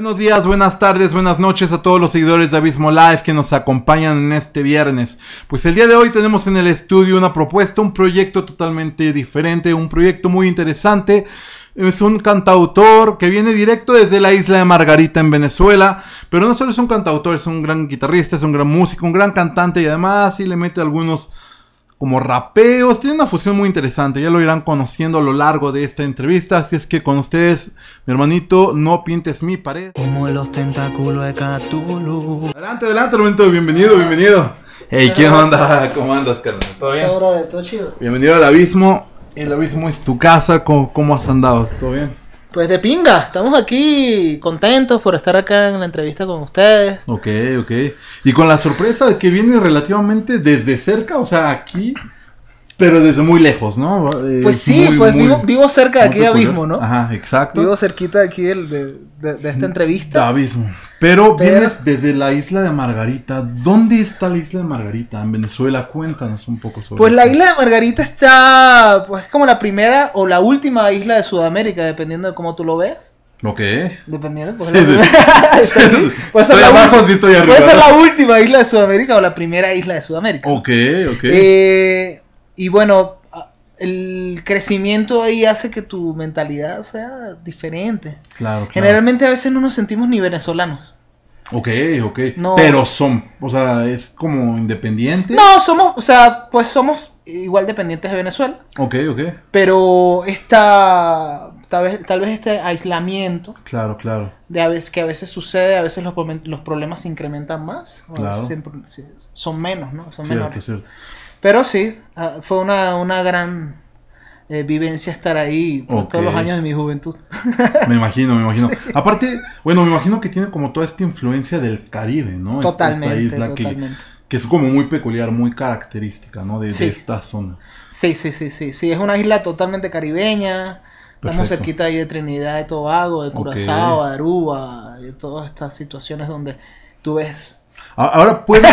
Buenos días, buenas tardes, buenas noches a todos los seguidores de Abismo Live que nos acompañan en este viernes. Pues el día de hoy tenemos en el estudio una propuesta, un proyecto totalmente diferente, un proyecto muy interesante. Es un cantautor que viene directo desde la isla de Margarita en Venezuela, pero no solo es un cantautor, es un gran guitarrista, es un gran músico, un gran cantante y además sí le mete algunos como rapeos. Tiene una fusión muy interesante, ya lo irán conociendo a lo largo de esta entrevista. Así es que con ustedes, mi hermanito, no pintes mi pared. Como los tentáculos de Cthulhu. Adelante, adelante, hermanito, bienvenido, bienvenido. Hey, ¿qué onda? ¿Cómo andas, carnal? ¿Todo bien? Bienvenido al abismo. El abismo es tu casa. cómo has andado? ¿Todo bien? Pues de pinga, estamos aquí contentos por estar acá en la entrevista con ustedes. Ok, ok. Y con la sorpresa que viene relativamente desde cerca, o sea, aquí pero desde muy lejos, ¿no? Eh, pues sí, pues vivo, cerca de aquí de Abismo, ¿no? Ajá, exacto. Vivo cerquita de aquí de, de, esta entrevista. De abismo. Pero, vienes desde la isla de Margarita. ¿Dónde está la isla de Margarita? En Venezuela, cuéntanos un poco sobre Pues la isla de Margarita está, pues como la primera o la última isla de Sudamérica, dependiendo de cómo tú lo veas. Ok. Dependiendo. Pues, sí, abajo sí estoy arriba. Puede ser la última isla de Sudamérica o la primera isla de Sudamérica. Ok, ok. Eh y bueno, el crecimiento ahí hace que tu mentalidad sea diferente. Claro, Generalmente a veces no nos sentimos ni venezolanos. Ok, ok. Pero son, o sea, es como independiente. No, somos, o sea, pues somos igual dependientes de Venezuela. Ok, ok. Pero esta, tal vez, tal vez este aislamiento. Claro, claro. De a que a veces sucede, a veces los, problemas se incrementan más. son menos, ¿no? Son cierto, Cierto. Pero sí, ah, fue una, una gran eh, vivencia estar ahí por todos los años de mi juventud. me imagino, me imagino. Aparte, bueno, me imagino que tiene como toda esta influencia del Caribe, ¿no? Totalmente. isla totalmente. Que, es como muy peculiar, muy característica, ¿no? De, esta zona. Sí, sí, sí, sí, sí. Es una isla totalmente caribeña. Estamos cerquita ahí de Trinidad, de Tobago, de Curazao, de Aruba, de todas estas situaciones donde tú ves Ahora puedo,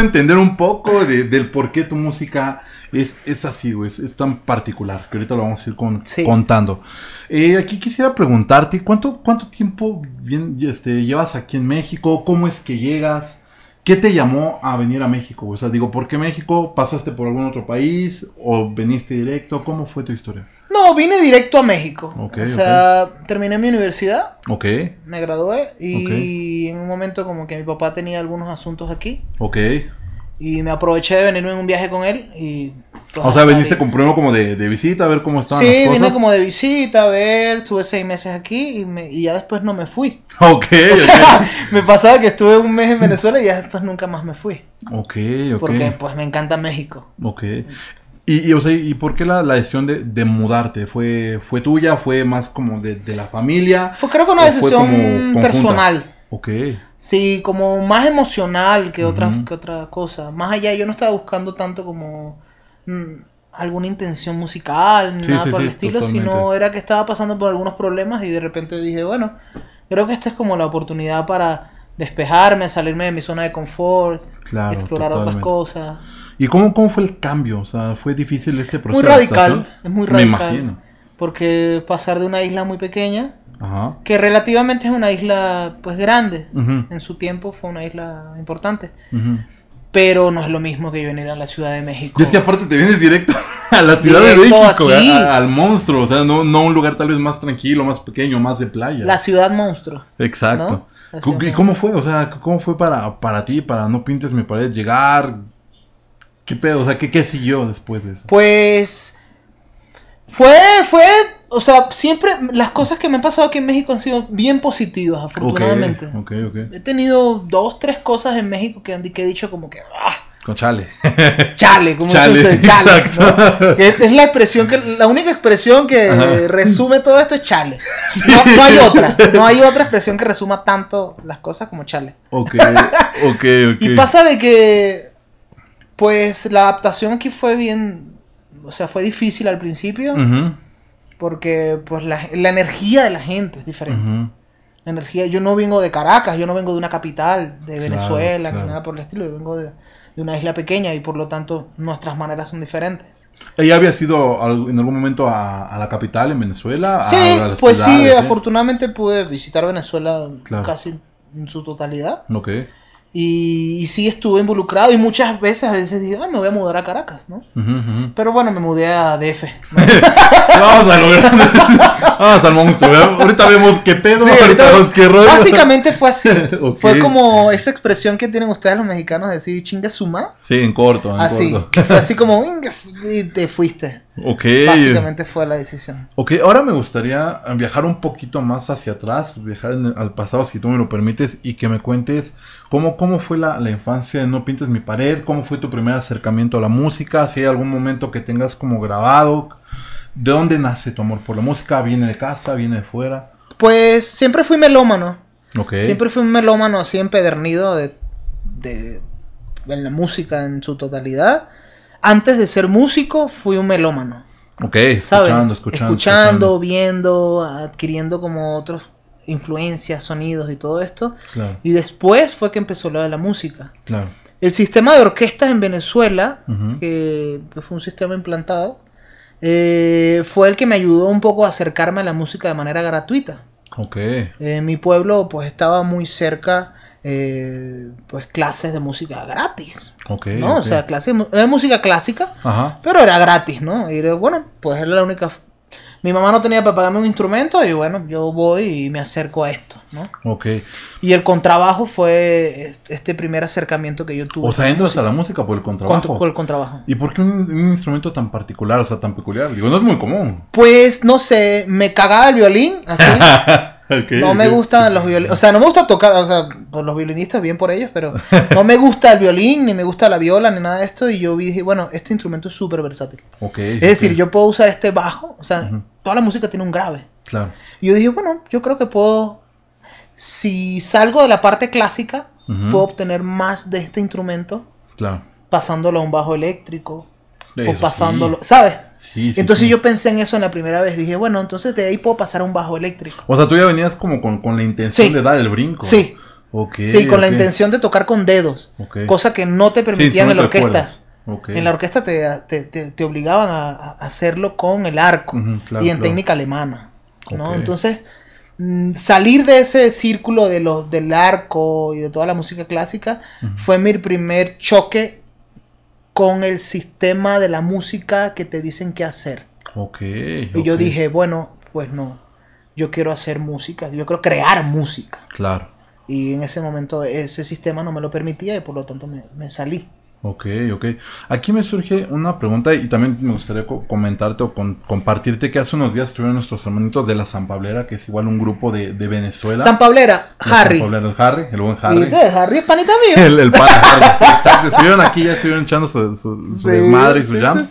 entender un poco del por qué tu música es, es así, güey. Es, tan particular que ahorita lo vamos a ir contando. Eh, aquí quisiera preguntarte, ¿cuánto, cuánto tiempo este, llevas aquí en México? ¿Cómo es que llegas? ¿Qué te llamó a venir a México? O sea, digo, ¿por qué México? ¿Pasaste por algún otro país? ¿O viniste directo? ¿Cómo fue tu historia? No, vine directo a México. ok. o sea, terminé mi universidad. Ok. Me gradué y en un momento como que mi papá tenía algunos asuntos aquí. Ok. Y me aproveché de venirme en un viaje con él y... Pues, o sea, veniste con pruebo como de, visita, a ver cómo estaban sí, las cosas. Sí, vine como de visita, a ver, estuve seis meses aquí y, me, y ya después no me fui. Ok. O sea, me pasaba que estuve un mes en Venezuela y ya después nunca más me fui. Ok, ok. Porque pues me encanta México. Ok. Y, y, o sea, ¿y por qué la, decisión de, mudarte? ¿Fue, ¿Fue tuya? ¿Fue más como de, de la familia? Fue, creo que una decisión personal. Ok. Sí, como más emocional que otra, que otra cosa. Más allá, yo no estaba buscando tanto como mm, alguna intención musical, nada por el estilo, sino era que estaba pasando por algunos problemas y de repente dije, bueno, creo que esta es como la oportunidad para despejarme, salirme de mi zona de confort, explorar otras cosas. ¿Y cómo, cómo fue el cambio? O sea, ¿fue difícil este proceso? Muy radical, es muy radical. Me imagino. Porque pasar de una isla muy pequeña que relativamente es una isla pues grande. En su tiempo fue una isla importante. Pero no es lo mismo que venir a la Ciudad de México. Y es que aparte te vienes directo a la Ciudad de México, ¿eh? al monstruo. O sea, no, no un lugar tal vez más tranquilo, más pequeño, más de playa. La ciudad monstruo. Exacto. ¿Y ¿Cómo, fue? O sea, ¿cómo fue para, para ti, para No Pintes Mi Pared, llegar? ¿Qué pedo? O sea, ¿qué, qué siguió después de eso? Pues... Fue, fue o sea, siempre las cosas que me han pasado aquí en México han sido bien positivas, afortunadamente. He tenido dos, tres cosas en México que, han, he dicho como que... Ah". Con chale. Chale, como chale, chale exacto. Es, la expresión que, la única expresión que resume todo esto es chale. No, hay otra, no hay otra expresión que resuma tanto las cosas como chale. Ok, ok, ok. Y pasa de que, pues, la adaptación aquí fue bien, o sea, fue difícil al principio. Ajá. Porque pues la, energía de la gente es diferente. La energía, yo no vengo de Caracas, yo no vengo de una capital de Venezuela, ni nada por el estilo, yo vengo de, una isla pequeña y por lo tanto nuestras maneras son diferentes. ¿Ella había sido en algún momento a, la capital en Venezuela? Sí, pues sí, afortunadamente pude visitar Venezuela casi en su totalidad. Ok. Y, sí estuve involucrado y muchas veces, a veces digo, ah, me voy a mudar a Caracas, ¿no? Pero bueno, me mudé a DF. Vamos a lograr. Vamos al monstruo. Ahorita vemos qué pedo, ahorita vemos qué rollo. Básicamente fue así. Fue como esa expresión que tienen ustedes los mexicanos de decir chinga suma. Sí, en corto, en así. corto. Fue así como, y te fuiste. Ok. Básicamente fue la decisión. Ok, ahora me gustaría viajar un poquito más hacia atrás, viajar al pasado si tú me lo permites y que me cuentes cómo, cómo fue la, infancia de No Pintes Mi Pared, cómo fue tu primer acercamiento a la música, si hay algún momento que tengas como grabado, de dónde nace tu amor por la música, viene de casa, viene de fuera. Pues siempre fui melómano. Ok. Siempre fui un melómano así empedernido de, de en la música en su totalidad antes de ser músico, fui un melómano. Ok, ¿sabes? Escuchando, escuchando, escuchando, viendo, adquiriendo como otras influencias, sonidos y todo esto. Claro. Y después fue que empezó lo de la música. Claro. El sistema de orquestas en Venezuela, que, fue un sistema implantado, eh, fue el que me ayudó un poco a acercarme a la música de manera gratuita. Ok. Eh, mi pueblo pues estaba muy cerca eh, pues clases de música gratis. Okay, ¿no? O sea, clases de eh, música clásica, Ajá. pero era gratis, ¿no? Y bueno, pues era la única... Mi mamá no tenía para pagarme un instrumento y bueno, yo voy y me acerco a esto, ¿no? Ok. Y el contrabajo fue este primer acercamiento que yo tuve. O sea, entras a la música por el contrabajo. por el contrabajo. ¿Y por qué un, instrumento tan particular, o sea, tan peculiar? Digo, no es muy común. Pues, no sé, me cagaba el violín, así. no me gustan los O sea, no me gusta tocar, o sea, los violinistas, bien por ellos, pero no me gusta el violín, ni me gusta la viola, ni nada de esto. Y yo dije, bueno, este instrumento es súper versátil. es decir, yo puedo usar este bajo, o sea, toda la música tiene un grave. Claro. Y yo dije, bueno, yo creo que puedo. Si salgo de la parte clásica, puedo obtener más de este instrumento. Claro. Pasándolo a un bajo eléctrico, o pasándolo, ¿sabes? Sí, entonces yo pensé en eso en la primera vez, dije, bueno, entonces de ahí puedo pasar a un bajo eléctrico. O sea, tú ya venías como con, la intención de dar el brinco. Sí. sí, con la intención de tocar con dedos, cosa que no te permitían en la orquesta. En la orquesta te, obligaban a, hacerlo con el arco y en técnica alemana. ¿no? Entonces, mm, salir de ese círculo de del arco y de toda la música clásica fue mi primer choque con el sistema de la música que te dicen qué hacer. Ok. Y yo dije, bueno, pues no, yo quiero hacer música, yo quiero crear música. Claro. Y en ese momento ese sistema no me lo permitía y por lo tanto me, me salí. Ok, ok. Aquí me surge una pregunta y también me gustaría comentarte o compartirte que hace unos días estuvieron nuestros hermanitos de la San Pablera, que es igual un grupo de, Venezuela. San Pablera, Harry. San el Harry, el buen Harry. Harry panita mío. El, el exacto. Estuvieron aquí, ya estuvieron echando su, su, y su jam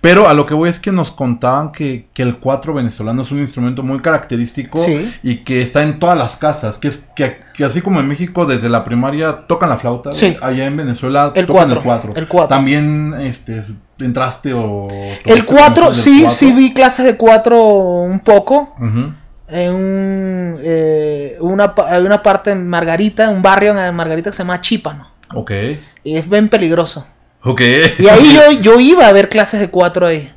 Pero a lo que voy es que nos contaban que, que el cuatro venezolano es un instrumento muy característico y que está en todas las casas, que es que, así como en México desde la primaria tocan la flauta, allá en Venezuela el tocan el 4. También este, entraste o... El 4, sí, sí vi clases de 4 un poco. En eh, una, hay una parte en Margarita, un barrio en Margarita que se llama Chípano. Ok. Y es bien peligroso. Ok. Y ahí yo, iba a ver clases de 4 ahí.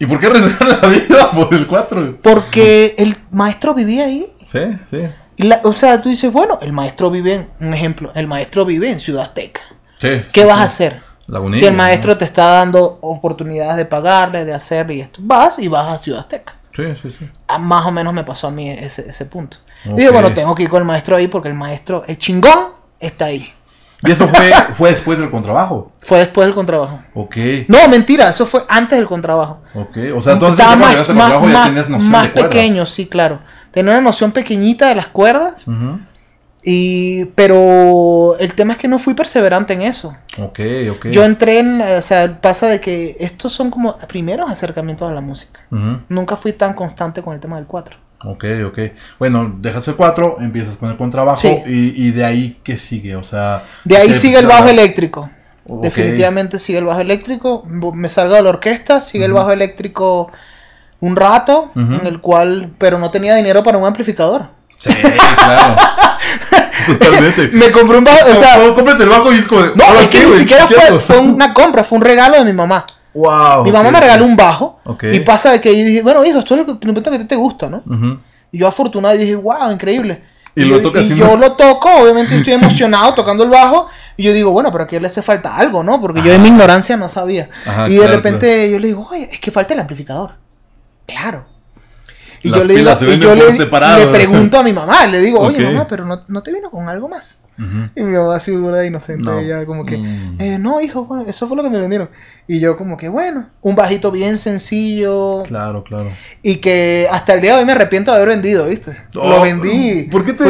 ¿Y por qué reservar la vida por el 4? Porque el maestro vivía ahí. Sí, sí. o sea, tú dices, bueno, el maestro vive, en, un ejemplo, el maestro vive en Ciudad Azteca. ¿Qué vas a hacer? si el maestro te está dando oportunidades de pagarle, de hacer y esto, vas y vas a Ciudad Azteca. Sí, sí, sí. Ah, más o menos me pasó a mí ese, punto. Y Dije, bueno, tengo que ir con el maestro ahí porque el maestro, el chingón, está ahí. ¿Y eso fue, fue después del contrabajo? Fue después del contrabajo. Ok. No, mentira, eso fue antes del contrabajo. Ok, o sea, entonces Estaba más, más, contrabajo, más, noción más pequeño, sí, claro. Tenía una noción pequeñita de las cuerdas. Ajá pero el tema es que no fui perseverante en eso. Ok, ok. Yo entré en, eh, o sea, pasa de que estos son como primeros acercamientos a la música. Nunca fui tan constante con el tema del 4. Ok, ok. Bueno, dejas el 4, empiezas con el contrabajo y, de ahí qué sigue, o sea... De ahí sigue el bajo eléctrico. Definitivamente sigue el bajo eléctrico. Me salgo de la orquesta, sigue el bajo eléctrico un rato, en el cual, pero no tenía dinero para un amplificador. Sí, claro. Totalmente. me compré un bajo. O sea, no, el bajo y es no, que ni siquiera fue, una compra, fue un regalo de mi mamá. Wow. Mi mamá me regaló un bajo. Y pasa de que yo dije, bueno, hijo, esto es lo que te, te gusta, ¿no? Y yo afortunado dije, wow, increíble. Y, yo, lo toco, obviamente estoy emocionado tocando el bajo. Y yo digo, bueno, pero aquí le hace falta algo, ¿no? Porque yo en mi ignorancia no sabía. y de repente yo le digo, es que falta el amplificador. Claro. Y yo, le, pregunto a mi mamá, le digo, oye mamá, pero no, te vino con algo más. Y mi mamá así, pura inocente, ella como que, mm. eh, no hijo, bueno, eso fue lo que me vendieron. Y yo como que, bueno, un bajito bien sencillo. Claro, claro. Y que hasta el día de hoy me arrepiento de haber vendido, ¿viste? lo oh, vendí. ¿Por qué te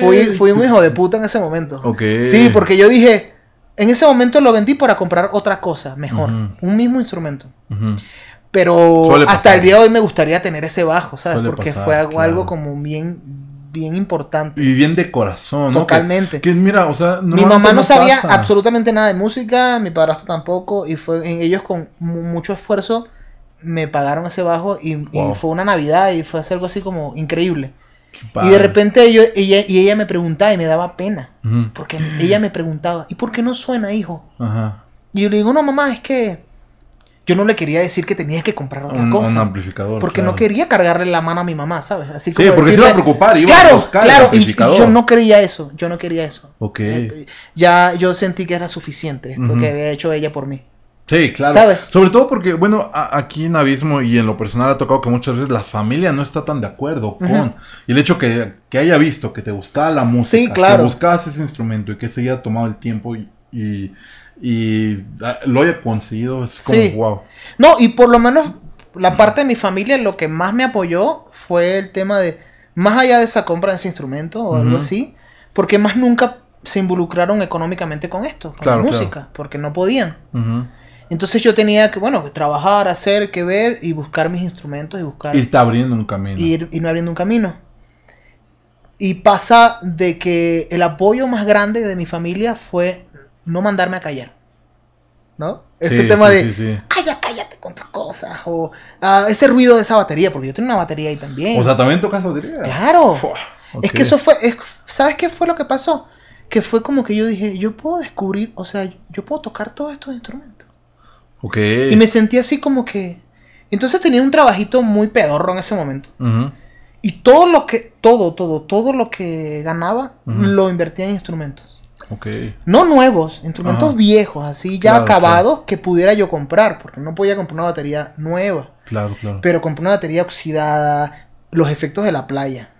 fui, fui, un hijo de puta en ese momento. Ok. Sí, porque yo dije, en ese momento lo vendí para comprar otra cosa mejor, un mismo instrumento. Pero hasta el día de hoy me gustaría tener ese bajo, ¿sabes? Porque fue algo, como bien bien importante. Y bien de corazón, ¿no? Totalmente. mira, mi mamá no, sabía absolutamente nada de música, mi padrastro tampoco, y fue ellos con mucho esfuerzo me pagaron ese bajo y, fue una Navidad y fue algo así como increíble. Y de repente yo, ella, y ella me preguntaba y me daba pena, porque ella me preguntaba, ¿y por qué no suena, hijo? Y yo le digo, no, mamá, es que yo no le quería decir que tenías que comprar otra cosa. Un amplificador. Porque no quería cargarle la mano a mi mamá, ¿sabes? Así como sí, porque se iba a preocupar, iba a buscar el amplificador. yo no quería eso, yo no quería eso. Ok. Eh, ya yo sentí que era suficiente esto que había hecho ella por mí. Sí, claro. ¿Sabes? Sobre todo porque, bueno, aquí en Abismo y en lo personal ha tocado que muchas veces la familia no está tan de acuerdo con. el hecho que, que, haya visto que te gustaba la música, sí, claro. que buscabas ese instrumento y que se haya tomado el tiempo y y ah, lo he conseguido, es como guau wow. No, y por lo menos la parte de mi familia lo que más me apoyó fue el tema de, más allá de esa compra de ese instrumento o algo así, porque más nunca se involucraron económicamente con esto, con la música, porque no podían. Entonces yo tenía que, bueno, trabajar, hacer, que ver y buscar mis instrumentos y buscar... Y está abriendo un camino. Y ir, abriendo un camino. Y pasa de que el apoyo más grande de mi familia fue no mandarme a callar. ¿No? Este tema de, ay, cállate con tus cosas. O ah, ese ruido de esa batería, porque yo tengo una batería ahí también. O sea, también tocas batería. Claro. Es que eso fue, ¿sabes qué fue lo que pasó? Que fue como que yo dije, yo puedo descubrir, o sea, yo puedo tocar todos estos instrumentos. Ok. Y me sentí así como que... Entonces tenía un trabajito muy pedorro en ese momento. Y todo lo que, todo, todo, todo lo que ganaba, lo invertía en instrumentos. No nuevos, instrumentos viejos, así ya acabados que pudiera yo comprar, porque no podía comprar una batería nueva. Claro, claro. Pero compré una batería oxidada, los efectos de la playa.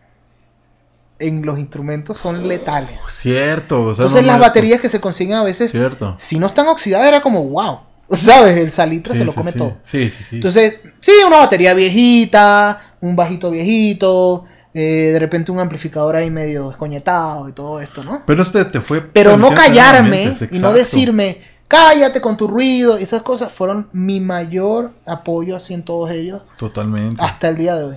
En los instrumentos son letales. cierto. O sea, Entonces las baterías que se consiguen a veces, cierto. si no están oxidadas era como wow. ¿Sabes? El salitre se lo come todo. sí, sí, sí. Entonces, sí, una batería viejita, un bajito viejito, eh, de repente un amplificador ahí medio escoñetado y todo esto, ¿no? Pero este te fue... Pero no callarme y no decirme, cállate con tu ruido y esas cosas fueron mi mayor apoyo así en todos ellos. Totalmente. Hasta el día de hoy.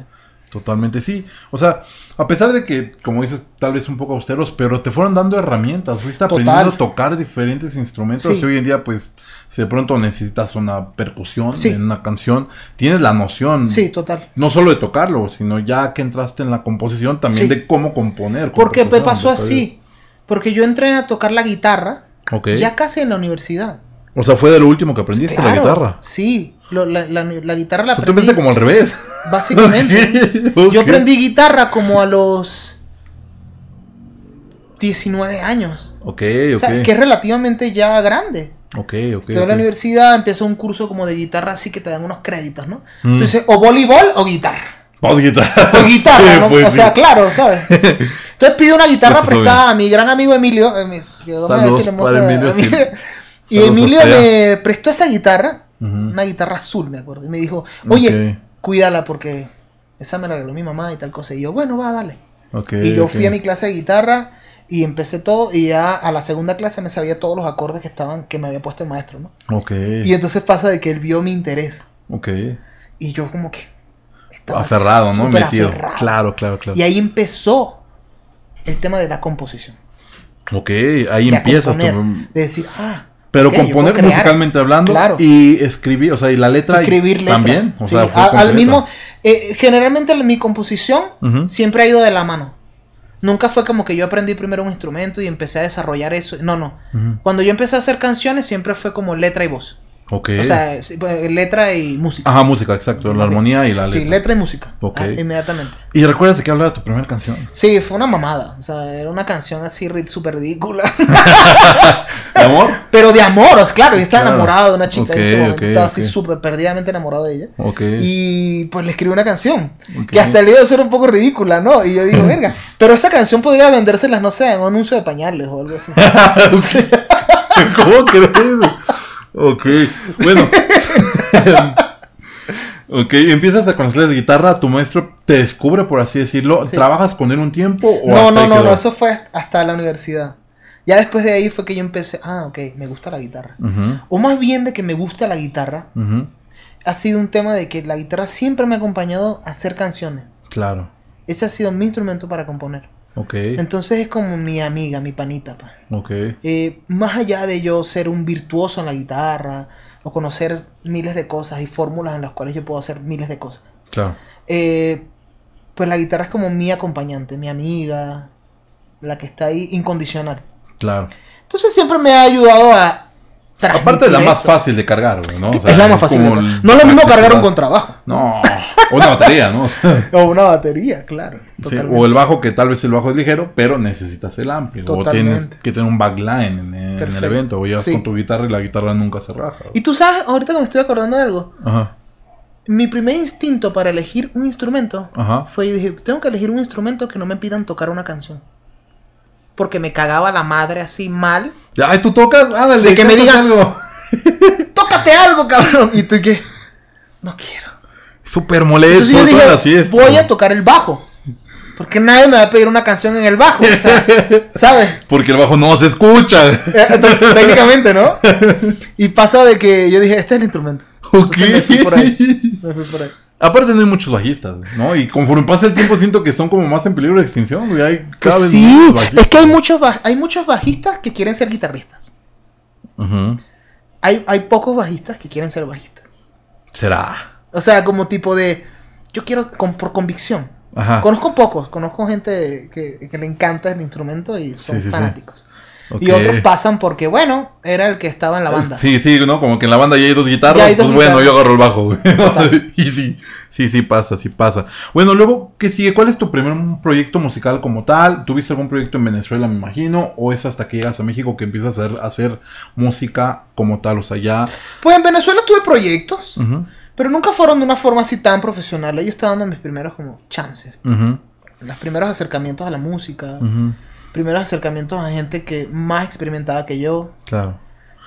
Totalmente sí. O sea, a pesar de que, como dices, tal vez un poco austeros, pero te fueron dando herramientas, fuiste aprendiendo a tocar diferentes instrumentos y hoy en día, pues, si de pronto necesitas una percusión en una canción, tienes la noción. Sí, total. No solo de tocarlo, sino ya que entraste en la composición, también de cómo componer. Porque me pasó así, porque yo entré a tocar la guitarra ya casi en la universidad. O sea, fue de lo último que aprendiste la guitarra. Sí, la, la, la, guitarra la o sea, Tú empezaste como al revés. Básicamente. Yo aprendí guitarra como a los 19 años. Ok, okay. O sea, que es relativamente ya grande. Ok, ok. Estoy en la universidad, empiezo un curso como de guitarra, así que te dan unos créditos, ¿no? Mm. Entonces, o voleibol o guitarra. O guitarra. O guitarra, pues o sea, claro, ¿sabes? Entonces pido una guitarra prestada a mi gran amigo Emilio. Y Emilio me prestó esa guitarra, una guitarra azul, me acuerdo. Y me dijo, oye, cuídala porque esa me la regaló mi mamá y tal cosa. Y yo, bueno, va, dale. Okay, y yo fui a mi clase de guitarra y empecé todo y ya a la segunda clase me sabía todos los acordes que estaban que me había puesto el maestro, ¿no? Y entonces pasa de que él vio mi interés. Ok. Y yo como que aferrado, ¿no? Metido. Claro, claro, claro. Y ahí empezó el tema de la composición. Ok, ahí empieza empiezas. De decir, ah, pero componer musicalmente hablando y escribir, o sea, y la letra, escribir también. O sea, al mismo, eh, generalmente mi composición siempre ha ido de la mano. Nunca fue como que yo aprendí primero un instrumento y empecé a desarrollar eso. No, no. Cuando yo empecé a hacer canciones siempre fue como letra y voz. Okay. O sea, pues, letra y música. Ajá, música, exacto. La armonía y la letra. Sí, letra y música. Ok. Ah, inmediatamente. ¿Y recuerdas que qué de tu primera canción? Sí, fue una mamada. O sea, era una canción así súper ridícula. ¿De amor? Pero de amor, claro. Yo estaba enamorado de una chica en ese momento. estaba así súper perdidamente enamorado de ella. Y pues le escribí una canción. Que hasta el video ser un poco ridícula, ¿no? Y yo digo, verga. Pero esa canción podría vendérselas, no sé, en un anuncio de pañales o algo así. ¿Cómo crees? Ok, bueno. ok, empiezas a conocer la guitarra, tu maestro te descubre, por así decirlo. ¿Trabajas con él un tiempo? O no, no, no, no, eso fue hasta la universidad. Ya después de ahí fue que yo empecé, ah, ok, me gusta la guitarra. O más bien de que me gusta la guitarra, ha sido un tema de que la guitarra siempre me ha acompañado a hacer canciones. Claro. Ese ha sido mi instrumento para componer. Entonces es como mi amiga, mi panita. Pa. Eh, más allá de yo ser un virtuoso en la guitarra o conocer miles de cosas y fórmulas en las cuales yo puedo hacer miles de cosas. Claro. Eh, pues la guitarra es como mi acompañante, mi amiga, la que está ahí incondicional. Claro. Entonces siempre me ha ayudado a Aparte es la más fácil de cargar, ¿no? es la más fácil. No es lo mismo cargar un contrabajo. No. o una batería, ¿no? O, una batería, claro. o el bajo, que tal vez el bajo es ligero, pero necesitas el amplio. Totalmente. O tienes que tener un backline en, en el evento. O llevas con tu guitarra y la guitarra nunca se raja. Y tú sabes, ahorita que me estoy acordando de algo. Ajá. Mi primer instinto para elegir un instrumento Ajá. fue, y dije, tengo que elegir un instrumento que no me pidan tocar una canción porque me cagaba la madre así mal. Ay, tú tocas, ándale. de que me digan algo. Tócate algo, cabrón. Y tú qué? No quiero súper molesto. así es, voy a tocar el bajo. Porque nadie me va a pedir una canción en el bajo, ¿sabes? Porque el bajo no se escucha. técnicamente, ¿no? Y pasa de que yo dije, este es el instrumento. Ok. me fui por ahí. Aparte no hay muchos bajistas, ¿no? Y conforme pasa el tiempo siento que son como más en peligro de extinción, Hay pues sí, es que hay muchos, hay muchos bajistas que quieren ser guitarristas. hay pocos bajistas que quieren ser bajistas. ¿Será? O sea, como tipo de, yo quiero por convicción. Conozco pocos, conozco gente que, que, le encanta el instrumento y son fanáticos. Y otros pasan porque, bueno, era el que estaba en la banda. Sí, sí, ¿no? Como que en la banda ya hay dos guitarras, pues bueno, yo agarro el bajo. y sí, sí, sí pasa, sí pasa. Bueno, luego, ¿qué sigue? ¿Cuál es tu primer proyecto musical como tal? ¿Tuviste algún proyecto en Venezuela, me imagino? ¿O es hasta que llegas a México que empiezas a hacer, a hacer música como tal? O sea, ya... Pues en Venezuela tuve proyectos. Pero nunca fueron de una forma así tan profesional. Ellos estaban dando mis primeros como chances. Los primeros acercamientos a la música. Primeros acercamientos a gente que más experimentada que yo. Claro.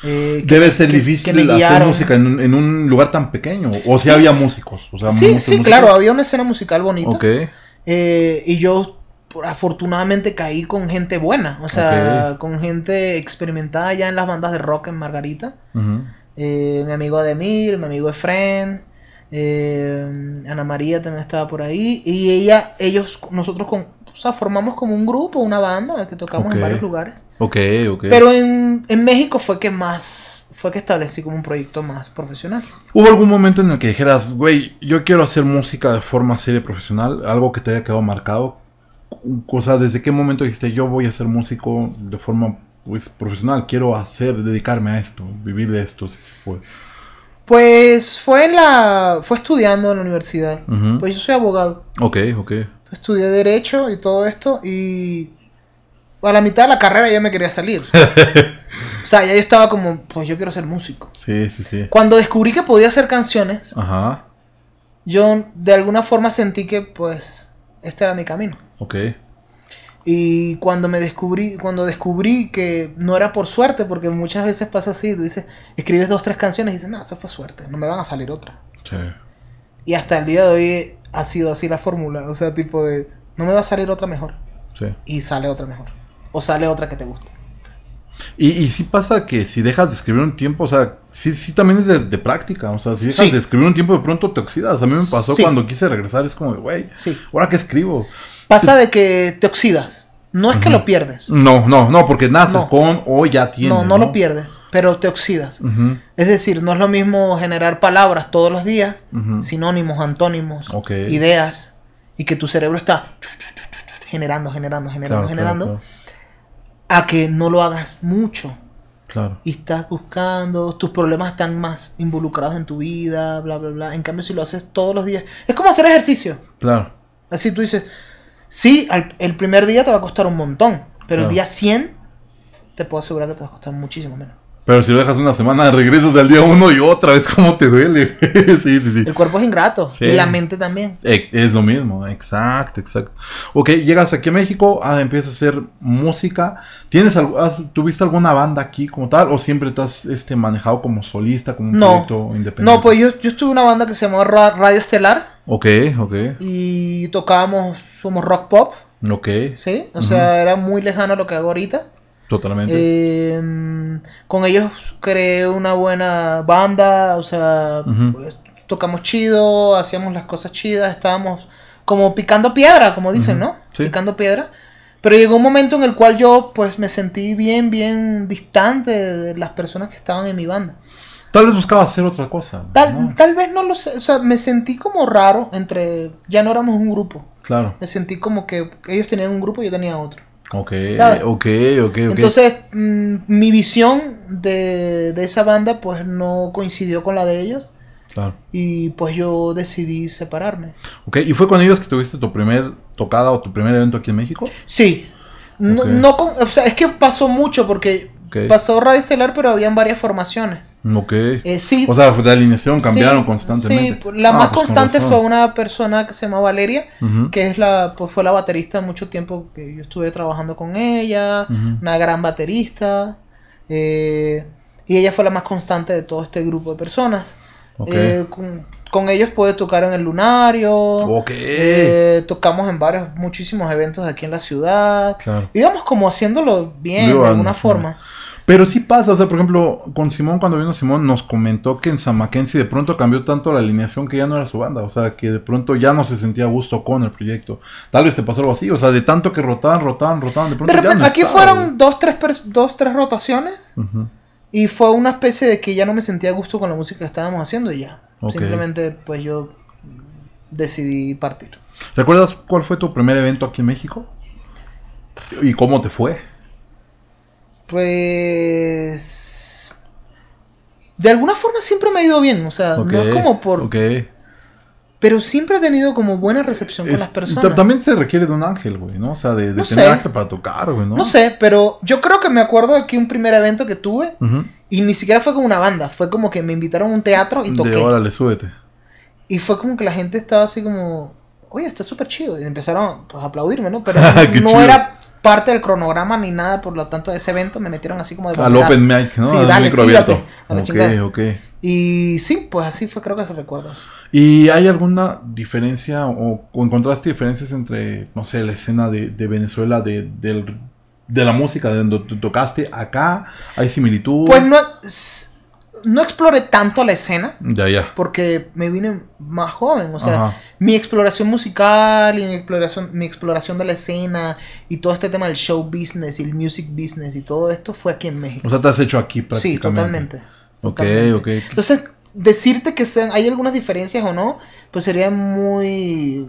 Eh, Debe ser difícil hacer música en un, lugar tan pequeño. O si había músicos. O sea, sí, sí, claro, había una escena musical bonita. Okay. Eh, y yo afortunadamente caí con gente buena. O sea, con gente experimentada ya en las bandas de rock en Margarita. Eh, mi amigo Ademir, mi amigo Efren, eh, Ana María también estaba por ahí. Y ella, ellos, nosotros con, formamos como un grupo, una banda que tocamos en varios lugares. Ok, ok. Pero en, en México fue que más, fue que establecí como un proyecto más profesional. ¿Hubo algún momento en el que dijeras, güey, yo quiero hacer música de forma seria profesional? Algo que te haya quedado marcado. O sea, ¿desde qué momento dijiste, yo voy a ser músico de forma pues, profesional, quiero hacer, dedicarme a esto, vivir de esto si se puede? Pues fue la. fue estudiando en la universidad. Pues yo soy abogado. Ok, ok. Estudié Derecho y todo esto. Y. A la mitad de la carrera ya me quería salir. o sea, ya yo estaba como, pues yo quiero ser músico. Sí, sí, sí. Cuando descubrí que podía hacer canciones, yo de alguna forma sentí que pues este era mi camino. Ok. Y cuando me descubrí, cuando descubrí que no era por suerte, porque muchas veces pasa así, tú dices, escribes dos, tres canciones y dices, no, eso fue suerte, no me van a salir otra. Sí. Y hasta el día de hoy ha sido así la fórmula, o sea, tipo de, no me va a salir otra mejor. Sí. Y sale otra mejor. O sale otra que te guste. Y, y sí pasa que si dejas de escribir un tiempo, o sea, sí, sí también es de, práctica. O sea, si dejas de escribir un tiempo, de pronto te oxidas. A mí me pasó cuando quise regresar, es como, güey, sí. ¿ahora qué escribo? Pasa de que te oxidas. No es que lo pierdes. No, no, no, porque naces con o ya tienes. No, no, lo pierdes, pero te oxidas. Es decir, no es lo mismo generar palabras todos los días, sinónimos, antónimos, ideas, y que tu cerebro está generando, generando, generando, generando, a que no lo hagas mucho. Claro. Y estás buscando, tus problemas están más involucrados en tu vida, bla, bla, bla. En cambio, si lo haces todos los días, es como hacer ejercicio. Claro. Así tú dices, Sí, el primer día te va a costar un montón, pero el día 100 te puedo asegurar que te va a costar muchísimo menos. Pero si lo dejas una semana, regresas del día uno y otra vez cómo te duele. sí, sí, sí. El cuerpo es ingrato. Y la mente también. E, es lo mismo, exacto, exacto. Ok, llegas aquí a México, ah, empiezas a hacer música. ¿Tienes ¿Tuviste alguna banda aquí como tal? ¿O siempre te has este, manejado como solista, como un proyecto independiente? No, pues yo, yo estuve en una banda que se llamó Radio Estelar. Ok, ok. Y tocábamos, somos rock pop. Ok. Sí, o sea, era muy lejano a lo que hago ahorita. Totalmente. Em, con ellos creé una buena banda, o sea, pues, tocamos chido, hacíamos las cosas chidas, estábamos como picando piedra, como dicen, ¿no? Sí. Picando piedra. Pero llegó un momento en el cual yo pues me sentí bien, bien distante de las personas que estaban en mi banda. Tal vez buscaba hacer otra cosa. Tal, vez no lo sé. O sea, me sentí como raro entre. Ya no éramos un grupo. Claro. Me sentí como que ellos tenían un grupo y yo tenía otro. Ok, ok, ok, Entonces, mm, mi visión de, esa banda pues no coincidió con la de ellos. Claro. Y pues yo decidí separarme. Ok, ¿y fue con ellos que tuviste tu primer tocada o tu primer evento aquí en México? Sí. No, no o sea, es que pasó mucho porque Pasó Radio Estelar, pero habían varias formaciones. Ok. Eh, sí, o sea, de alineación cambiaron constantemente. Sí, pues, la ah, más pues, constante fue una persona que se llama Valeria, que es la, pues fue la baterista mucho tiempo que yo estuve trabajando con ella, una gran baterista. Eh, y ella fue la más constante de todo este grupo de personas. Eh, con, ellos pude tocar en el Lunario. Okay. tocamos en varios, muchísimos eventos aquí en la ciudad. Claro. Íbamos como haciéndolo bien, de alguna forma. Pero sí pasa, o sea, por ejemplo, con Simón, cuando vino Simón, nos comentó que en San Mackenzie de pronto cambió tanto la alineación que ya no era su banda, o sea, que de pronto ya no se sentía a gusto con el proyecto. Tal vez te pasó algo así, o sea, de tanto que rotaban, rotaban, rotaban, de pronto. ya no aquí fueron dos tres, dos, tres rotaciones y fue una especie de que ya no me sentía a gusto con la música que estábamos haciendo y ya. Simplemente, pues yo decidí partir. ¿Recuerdas cuál fue tu primer evento aquí en México? ¿Y cómo te fue? Pues. De alguna forma siempre me ha ido bien, o sea, no es como por. ok. Pero siempre he tenido como buena recepción con las personas. También se requiere de un ángel, güey, ¿no? O sea, de, tener ángel para tocar, güey, ¿no? No sé, pero yo creo que me acuerdo de que un primer evento que tuve, y ni siquiera fue con una banda, fue como que me invitaron a un teatro y toqué. De órale, súbete. Y fue como que la gente estaba así como, oye, está súper chido. Y empezaron pues, a aplaudirme, ¿no? Pero no era parte del cronograma ni nada, por lo tanto, de ese evento me metieron así como de Al open mic, ¿no? Sí, dale, ok, Y sí, pues así fue, creo que se recuerdas. ¿Y hay alguna diferencia o, encontraste diferencias entre, no sé, la escena de, Venezuela de, del, de la música de donde tocaste acá? ¿Hay similitud? Pues no no exploré tanto la escena. Ya, ya. Porque me vine más joven. O sea, mi exploración musical y mi exploración, mi exploración de la escena y todo este tema del show business y el music business y todo esto fue aquí en México. O sea, te has hecho aquí prácticamente. Sí, totalmente. totalmente. Ok, ok. Entonces, decirte que sean, hay algunas diferencias o no, pues sería muy,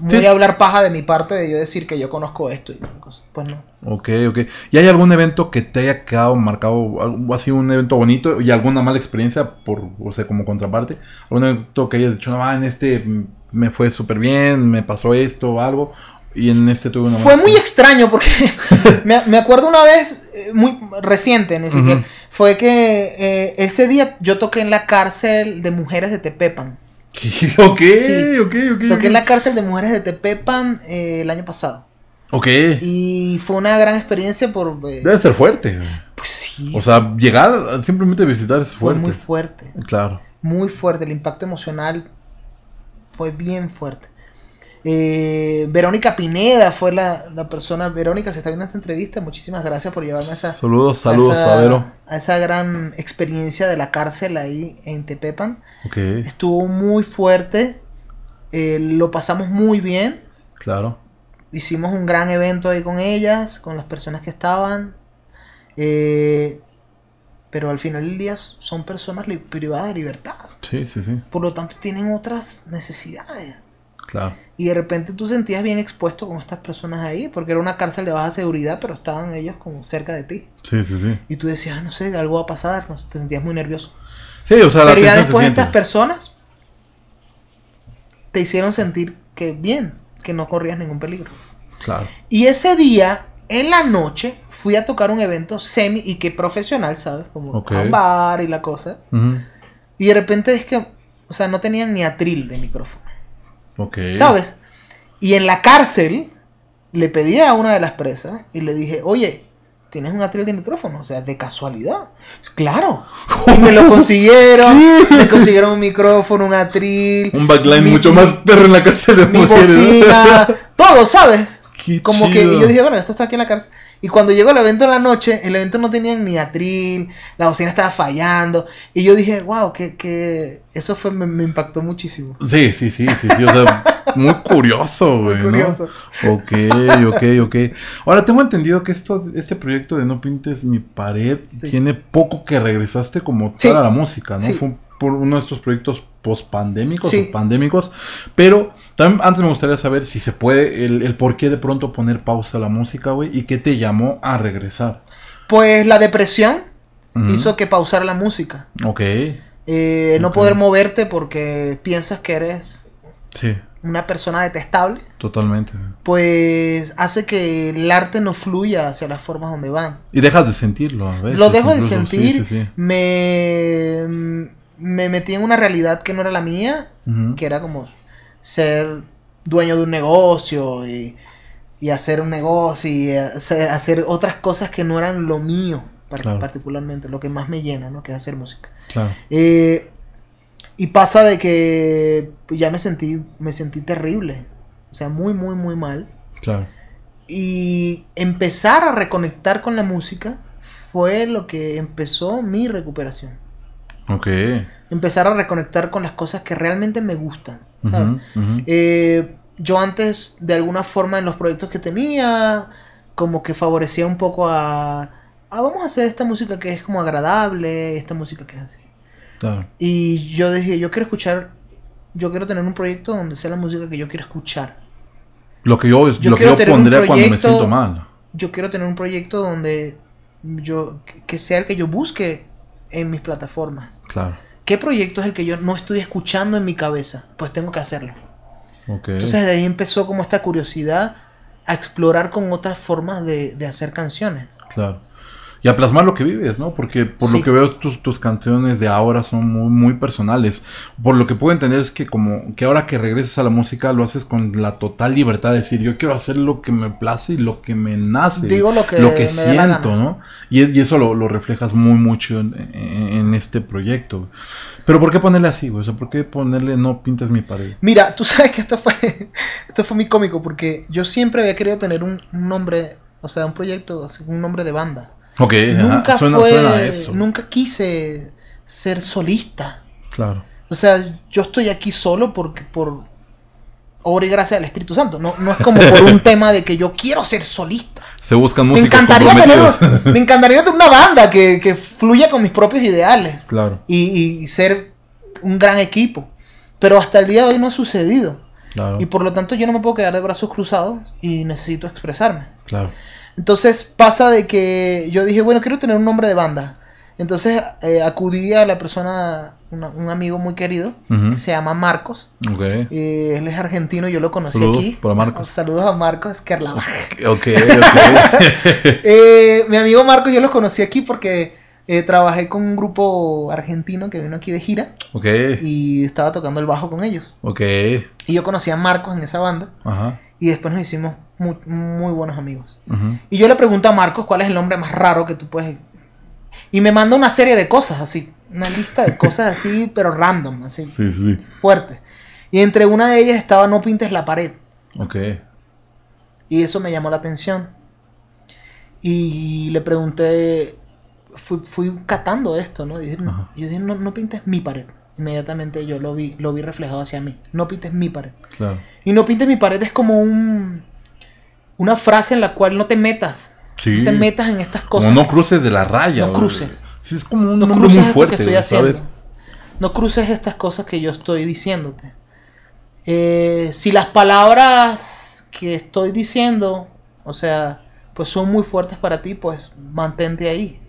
muy hablar paja de mi parte de yo decir que yo conozco esto y cosas. Pues no. Ok, ok. ¿Y hay algún evento que te haya quedado marcado, ha sido un evento bonito y alguna mala experiencia por, o sea, como contraparte? ¿Algún evento que hayas dicho, no, ah, en este me fue súper bien, me pasó esto o algo? Y en este tuve una Fue muy extraño porque me, acuerdo una vez, eh, muy reciente fue que eh, ese día yo toqué en la cárcel de mujeres de Tepepan. Ok, ok, Toqué en la cárcel de mujeres de Tepepan eh, el año pasado. Ok. Y fue una gran experiencia por... Debe ser fuerte. Pues sí. O sea, llegar, simplemente visitar es fuerte. Fue muy fuerte. Claro. Muy fuerte, el impacto emocional fue bien fuerte. Eh, Verónica Pineda fue la, persona. Verónica, se está viendo esta entrevista. Muchísimas gracias por llevarme a esa. Saludos, saludos, a esa, esa gran experiencia de la cárcel ahí en Tepepan. Estuvo muy fuerte. Eh, lo pasamos muy bien. Claro. Hicimos un gran evento ahí con ellas, con las personas que estaban. Eh, pero al final del día son personas privadas de libertad. Sí, sí, sí. Por lo tanto, tienen otras necesidades. Y de repente tú sentías bien expuesto con estas personas ahí, porque era una cárcel de baja seguridad, pero estaban ellos como cerca de ti. Sí, sí, sí. Y tú decías, ah, no sé, algo va a pasar, no te sentías muy nervioso. Sí, o sea, la Pero ya después estas personas te hicieron sentir que bien, que no corrías ningún peligro. Claro. Y ese día, en la noche, fui a tocar un evento semi y que profesional, ¿sabes? Como un bar y la cosa. Y de repente es que, o sea, no tenían ni atril de micrófono. ¿Sabes? Y en la cárcel le pedí a una de las presas y le dije, oye, tienes un atril de micrófono, o sea, de casualidad. Claro. me lo consiguieron, me consiguieron un micrófono, un atril. Un backline mucho más perro en la cárcel de mi todo, ¿sabes? como que y yo dije, bueno, esto está aquí en la cárcel. Y cuando llegó el evento de la noche, el evento no tenía ni atril, la bocina estaba fallando. Y yo dije, wow, que, eso fue, me, impactó muchísimo. Sí, sí, sí, sí, sí. O sea, muy curioso, güey. Muy curioso. Ok, ok, ok. Ahora tengo entendido que esto, este proyecto de No Pintes Mi Pared tiene poco que regresaste como toda a la música, ¿no? Fue por uno de estos proyectos post pandémicos. Pero también antes me gustaría saber si se puede, el, por qué de pronto poner pausa a la música, güey, y qué te llamó a regresar. Pues la depresión hizo que pausar la música. Ok. Eh, no poder moverte porque piensas que eres sí. una persona detestable. Totalmente. Pues hace que el arte no fluya hacia las formas donde van. Y dejas de sentirlo a veces. Lo dejo de sentir. me me metí en una realidad que no era la mía, que era como ser dueño de un negocio y, hacer un negocio y hacer, otras cosas que no eran lo mío, particularmente, lo que más me llena, ¿no? Que es hacer música. Eh, y pasa de que pues, ya me sentí, me sentí terrible, o sea, muy, muy, muy mal. Y empezar a reconectar con la música fue lo que empezó mi recuperación. Ok. Empezar a reconectar con las cosas que realmente me gustan, eh, yo antes, de alguna forma, en los proyectos que tenía, como que favorecía un poco a... Ah, vamos a hacer esta música que es como agradable, esta música que es así. Y yo dije, yo quiero escuchar, yo quiero tener un proyecto donde sea la música que yo quiero escuchar. Lo que yo, lo que yo pondré cuando me siento mal. Yo quiero tener un proyecto donde yo, que sea el que yo busque en mis plataformas. Claro. ¿Qué proyecto es el que yo no estoy escuchando en mi cabeza? Pues tengo que hacerlo. Entonces de ahí empezó como esta curiosidad a explorar con otras formas de, de hacer canciones. Claro y a plasmar lo que vives, ¿no? Porque por lo que veo tus, tus, canciones de ahora son muy, muy personales. Por lo que puedo entender es que como que ahora que regresas a la música lo haces con la total libertad de decir, yo quiero hacer lo que me place y lo que me nace. Digo lo que, lo que me siento, ¿no? Y, y eso lo, lo, reflejas muy mucho en, este proyecto. Pero ¿por qué ponerle así, güey? O sea, ¿por qué ponerle no pintas mi pared? Mira, tú sabes que esto fue, esto fue muy cómico porque yo siempre había querido tener un, un nombre, o sea, un proyecto, un nombre de banda. Ok, nunca Suena, eso. Nunca quise ser solista. Claro. O sea, yo estoy aquí solo porque por obra y gracia del Espíritu Santo. No, no es como por un tema de que yo quiero ser solista. Se buscan músicos me encantaría tener, Me encantaría tener una banda que, que, fluya con mis propios ideales. Claro. Y, y, ser un gran equipo. Pero hasta el día de hoy no ha sucedido. Claro. Y por lo tanto yo no me puedo quedar de brazos cruzados y necesito expresarme. Claro. Entonces pasa de que yo dije, bueno, quiero tener un nombre de banda. Entonces eh, acudí a la persona, un amigo muy querido, que se llama Marcos. Okay. él es argentino, yo lo conocí Saludos aquí. Marcos. Saludos a Marcos que Ok, ok. Eh, mi amigo Marcos, yo los conocí aquí porque eh, trabajé con un grupo argentino que vino aquí de gira. Ok. Y estaba tocando el bajo con ellos. Ok. Y yo conocí a Marcos en esa banda. Ajá y después nos hicimos muy, buenos amigos. Y yo le pregunto a Marcos cuál es el hombre más raro que tú puedes... Y me manda una serie de cosas así, una lista de cosas así, pero random, así, sí, fuerte. Y entre una de ellas estaba No pintes la pared. Ok. Y eso me llamó la atención. Y le pregunté, fui, fui catando esto, ¿no? dije, no, yo dije, no, no pintes mi pared inmediatamente yo lo vi, lo vi reflejado hacia mí. No pintes mi pared. Y no pintes mi pared es como un, una frase en la cual no te metas. No te metas en estas cosas. no cruces de la raya. No cruces. es como un no cruces que estoy haciendo. No cruces estas cosas que yo estoy diciéndote. Eh, si las palabras que estoy diciendo, o sea, pues son muy fuertes para ti, pues mantente ahí.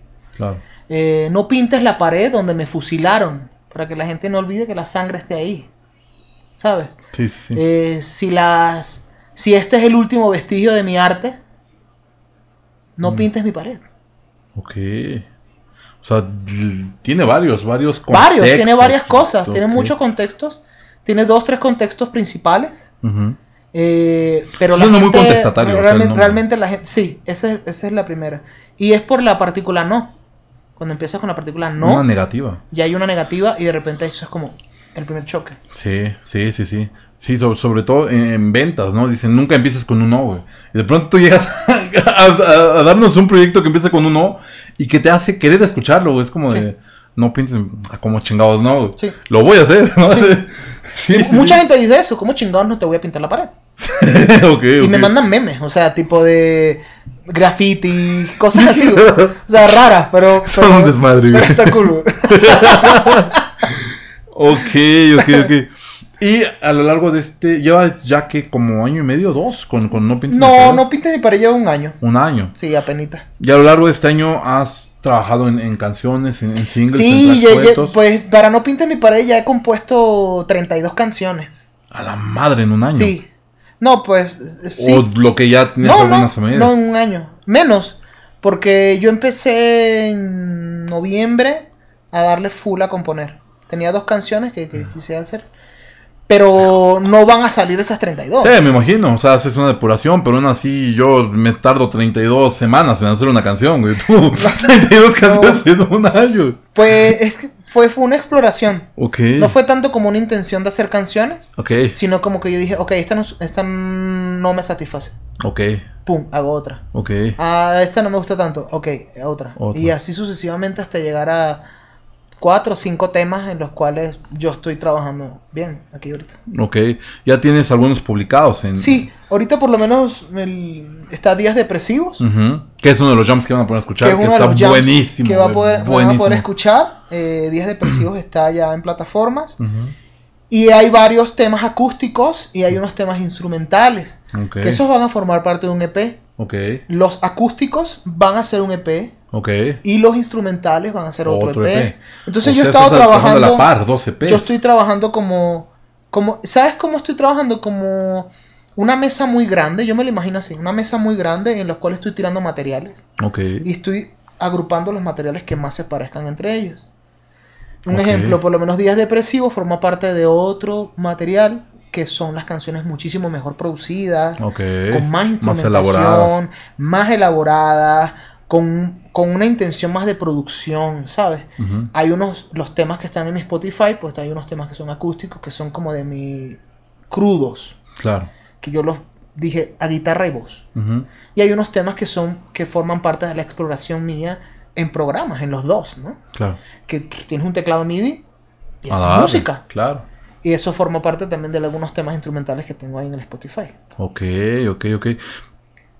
Eh, no pintes la pared donde me fusilaron para que la gente no olvide que la sangre esté ahí. ¿Sabes? Sí, sí, sí. Eh, si las. Si este es el último vestigio de mi arte, no mm. pintes mi pared. Ok. O sea, tiene varios, varios contextos. Varios, tiene varias cosas, tiene muchos contextos. Tiene dos, tres contextos principales. Eh, pero la muy contestatario. Realmente, realmente, la gente. Sí, esa es, esa es la primera. Y es por la partícula no. Cuando empiezas con la partícula no. Una negativa. Ya hay una negativa y de repente eso es como el primer choque. Sí, sí, sí, sí. Sí, sobre, todo en, ventas, ¿no? Dicen, nunca empieces con un no, güey. Y de pronto tú llegas a, darnos un proyecto que empieza con un no y que te hace querer escucharlo, güey. Es como de, no pienses, como chingados no, Sí. Lo voy a hacer, Mucha gente dice eso, como chingados no te voy a pintar la pared? okay, y me mandan memes, o sea, tipo de graffiti, cosas así, O sea, raras, pero. Son un desmadre, Está cool, ok, ok, ok. Y a lo largo de este, lleva ya que como año y medio, dos, con, No Pinta No, mi pared. No Pinta mi pared lleva un año. Un año. Sí, apenita. Y a lo largo de este año has trabajado en, canciones, en, singles. Sí, en pues para No pinte mi pared ya he compuesto 32 canciones. A la madre en un año. Sí. No, pues. Eh, sí. O lo que ya tenías no, algunas no, No, un año. Menos. Porque yo empecé en noviembre a darle full a componer. Tenía dos canciones que, mm. quise hacer. Pero no van a salir esas 32. Sí, me imagino. O sea, haces una depuración, pero aún así yo me tardo 32 semanas en hacer una canción, güey. Tú, 32 canciones en un año. Pues es que fue, una exploración. Okay. No fue tanto como una intención de hacer canciones. Ok. Sino como que yo dije, ok, esta no, no me satisface. Ok. Pum, hago otra. Ok. Ah, esta no me gusta tanto. Ok, otra. otra. Y así sucesivamente hasta llegar a cuatro o cinco temas en los cuales yo estoy trabajando bien aquí ahorita. Ok, ya tienes algunos publicados en... Sí, ahorita por lo menos el... está Días Depresivos. Que es uno de los jams que van a poder escuchar, que, está buenísimo. Que va a poder, van a poder escuchar. Eh, Días Depresivos está ya en plataformas. Y hay varios temas acústicos y hay unos temas instrumentales. Okay. Que esos van a formar parte de un EP. Okay. Los acústicos van a ser un EP. Okay. Y los instrumentales van a ser otro, EP. E Entonces yo he estado trabajando. la par, e Yo estoy trabajando como, como. ¿Sabes cómo estoy trabajando? Como una mesa muy grande. Yo me lo imagino así. Una mesa muy grande en la cual estoy tirando materiales. Okay. Y estoy agrupando los materiales que más se parezcan entre ellos. Un ejemplo, por lo menos Días Depresivos forma parte de otro material que son las canciones muchísimo mejor producidas, con más instrumentación, más elaboradas, con, una intención más de producción, ¿sabes? Hay unos, los temas que están en mi Spotify, pues hay unos temas que son acústicos, que son como de mi crudos. Claro. Que yo los dije a guitarra y voz. Y hay unos temas que son, que forman parte de la exploración mía en programas, en los dos, ¿no? Claro. Que, tienes un teclado MIDI y ah, haces música. Claro. Y eso forma parte también de algunos temas instrumentales que tengo ahí en el Spotify. Ok, ok, ok.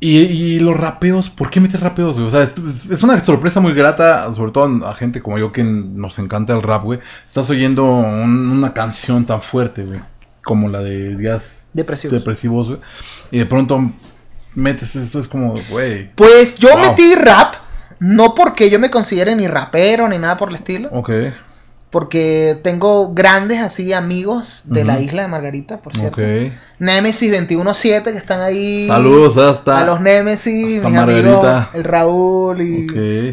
¿Y, los rapeos? ¿Por qué metes rapeos, güey? O sea, es, una sorpresa muy grata, sobre todo a gente como yo que nos encanta el rap, güey. Estás oyendo una canción tan fuerte, güey, como la de Días Depresivos, depresivos güey. Y de pronto metes esto, es como, güey. Pues yo metí rap no porque yo me considere ni rapero ni nada por el estilo. Ok. Porque tengo grandes así amigos de la isla de Margarita, por cierto. Ok. Nemesis 217 que están ahí. Saludos hasta. A los Nemesis, mi el Raúl y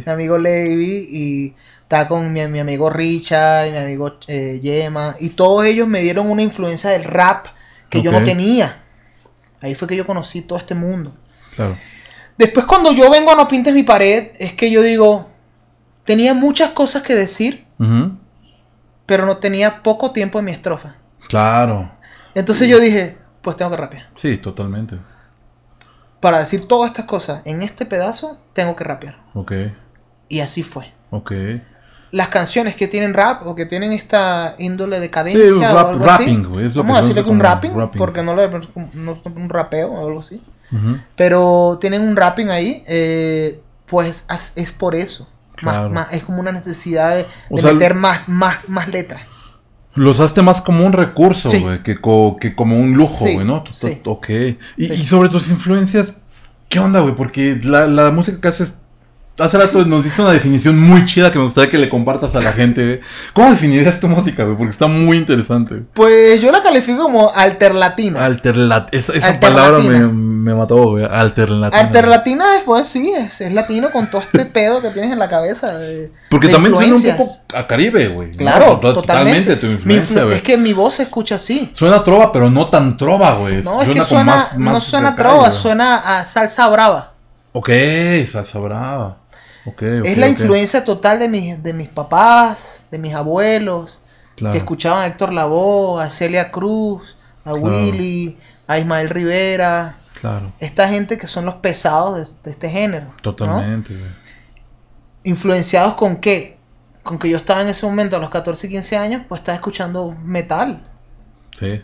mi amigo Lady y está con mi, amigo Richard y mi amigo eh, Yema y todos ellos me dieron una influencia del rap que yo no tenía. Ahí fue que yo conocí todo este mundo. Claro. Después cuando yo vengo a No Pintes mi pared, es que yo digo, tenía muchas cosas que decir, pero no tenía poco tiempo en mi estrofa. Claro. Entonces yo dije, pues tengo que rapear. Sí, totalmente. Para decir todas estas cosas en este pedazo, tengo que rapear. Ok. Y así fue. Ok. Las canciones que tienen rap o que tienen esta índole de cadencia. o rapping, Es lo Vamos a decirle que un rapping, porque no, lo, no un rapeo o algo así. Pero tienen un rapping ahí, eh, pues es por eso. es como una necesidad de, meter más, más, más letras. Los usaste más como un recurso, que, como un lujo, ¿no? Y, sobre tus influencias, ¿qué onda, güey? Porque la, la música que haces hace rato nos diste una definición muy chida que me gustaría que le compartas a la gente. ¿Cómo definirías tu música, güey? Porque está muy interesante. Pues yo la califico como alterlatina. Alterlat esa, palabra me, mató, güey. Alterlatina. Alterlatina después sí, es, latino con todo este pedo que tienes en la cabeza. Porque también suena un poco a Caribe, güey. Claro, totalmente. totalmente. tu influencia, güey. Es que mi voz se escucha así. Suena trova, pero no tan trova, güey. No, es que suena, no suena trova, suena a salsa brava. Ok, salsa brava es la influencia total de mis, de mis papás, de mis abuelos, que escuchaban a Héctor Lavoe, a Celia Cruz, a Willy, a Ismael Rivera. Claro. Esta gente que son los pesados de, este género. Totalmente. ¿Influenciados con qué? Con que yo estaba en ese momento, a los 14 y 15 años, pues estaba escuchando metal.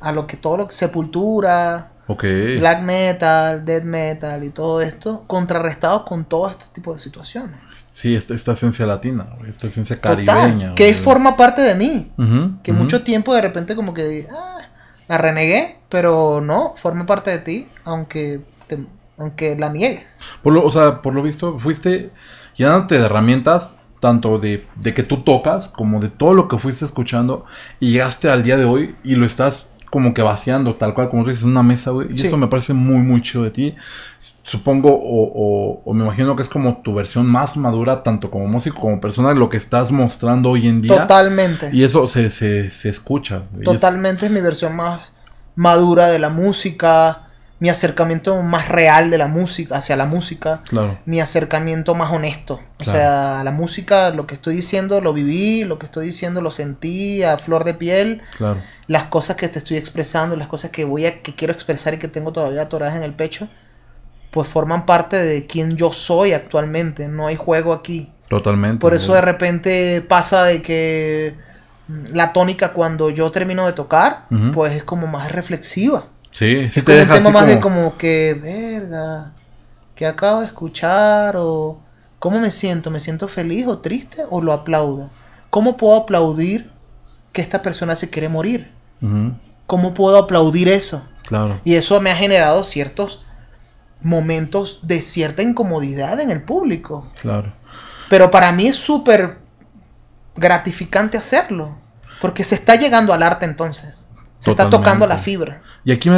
A lo que todo lo Sepultura. Black metal, death metal y todo esto, contrarrestados con todo este tipo de situaciones. Sí, esta, esencia latina, esta esencia caribeña. que forma parte de mí. que mucho tiempo de repente como que ah, la renegué, pero no, forma parte de ti, aunque, aunque la niegues. Por o sea, por lo visto, fuiste llenándote de herramientas, tanto de, de que tú tocas como de todo lo que fuiste escuchando, y llegaste al día de hoy y lo estás como que vaciando, tal cual, como tú dices, una mesa, güey. Y eso me parece muy, muy chido de ti. Supongo, o, me imagino que es como tu versión más madura, tanto como músico como persona, lo que estás mostrando hoy en día. Totalmente. Y eso se, se, se escucha. Totalmente es mi versión más madura de la música mi acercamiento más real de la música, hacia la música, claro. mi acercamiento más honesto. O sea, la música, lo que estoy diciendo, lo viví, lo que estoy diciendo, lo sentí a flor de piel. Claro. Las cosas que te estoy expresando, las cosas que voy a, que quiero expresar y que tengo todavía atoradas en el pecho, pues forman parte de quien yo soy actualmente. No hay juego aquí. Totalmente. Por eso de repente pasa de que mm, la tónica cuando yo termino de tocar, pues es como más reflexiva. Sí, sí. te deja tema más de como que, verga, que acabo de escuchar o cómo me siento, me siento feliz o triste o lo aplaudo. ¿Cómo puedo aplaudir que esta persona se quiere morir? ¿Cómo puedo aplaudir eso? Claro. Y eso me ha generado ciertos momentos de cierta incomodidad en el público. Claro. Pero para mí es súper gratificante hacerlo. Porque se está llegando al arte entonces. Se está tocando la fibra. Y aquí me,